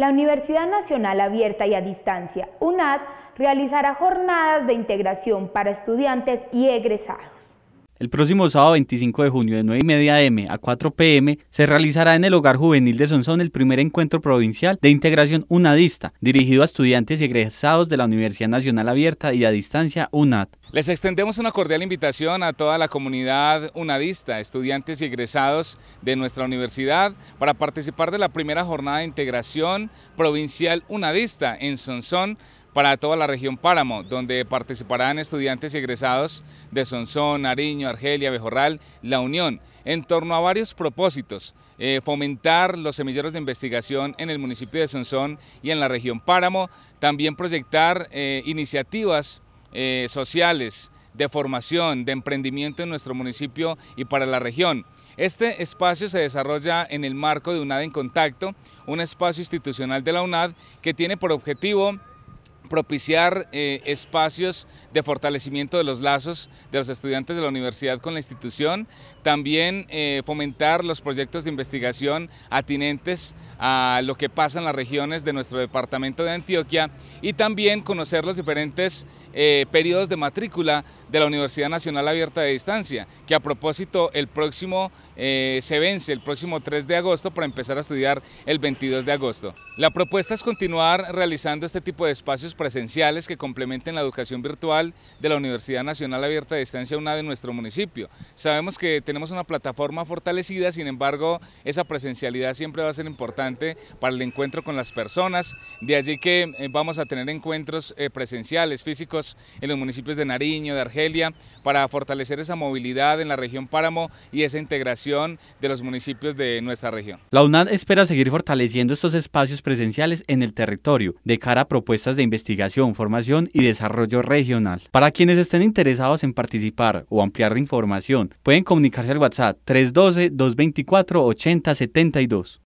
La Universidad Nacional Abierta y a Distancia, UNAD, realizará jornadas de integración para estudiantes y egresados. El próximo sábado 25 de junio de 9 y media m a 4 pm se realizará en el Hogar Juvenil de Sonsón el primer encuentro provincial de integración unadista, dirigido a estudiantes y egresados de la Universidad Nacional Abierta y a Distancia UNAD. Les extendemos una cordial invitación a toda la comunidad unadista, estudiantes y egresados de nuestra universidad para participar de la primera jornada de integración provincial unadista en Sonsón para toda la región Páramo, donde participarán estudiantes y egresados de Sonsón, Ariño, Argelia, Bejorral, La Unión, en torno a varios propósitos, eh, fomentar los semilleros de investigación en el municipio de Sonsón y en la región Páramo, también proyectar eh, iniciativas eh, sociales, de formación, de emprendimiento en nuestro municipio y para la región. Este espacio se desarrolla en el marco de UNAD en Contacto, un espacio institucional de la UNAD que tiene por objetivo propiciar eh, espacios de fortalecimiento de los lazos de los estudiantes de la universidad con la institución, también eh, fomentar los proyectos de investigación atinentes a lo que pasa en las regiones de nuestro departamento de Antioquia y también conocer los diferentes eh, periodos de matrícula de la Universidad Nacional Abierta de Distancia, que a propósito el próximo se vence, el próximo 3 de agosto, para empezar a estudiar el 22 de agosto. La propuesta es continuar realizando este tipo de espacios presenciales que complementen la educación virtual de la Universidad Nacional Abierta de Distancia UNAD, de nuestro municipio. Sabemos que tenemos una plataforma fortalecida, sin embargo, esa presencialidad siempre va a ser importante para el encuentro con las personas, de allí que eh, vamos a tener encuentros eh, presenciales, físicos en los municipios de Nariño, de Argelia, para fortalecer esa movilidad en la región Páramo y esa integración de los municipios de nuestra región. La UNAD espera seguir fortaleciendo estos espacios presenciales en el territorio de cara a propuestas de investigación investigación, formación y desarrollo regional. Para quienes estén interesados en participar o ampliar la información, pueden comunicarse al WhatsApp 312-224-8072.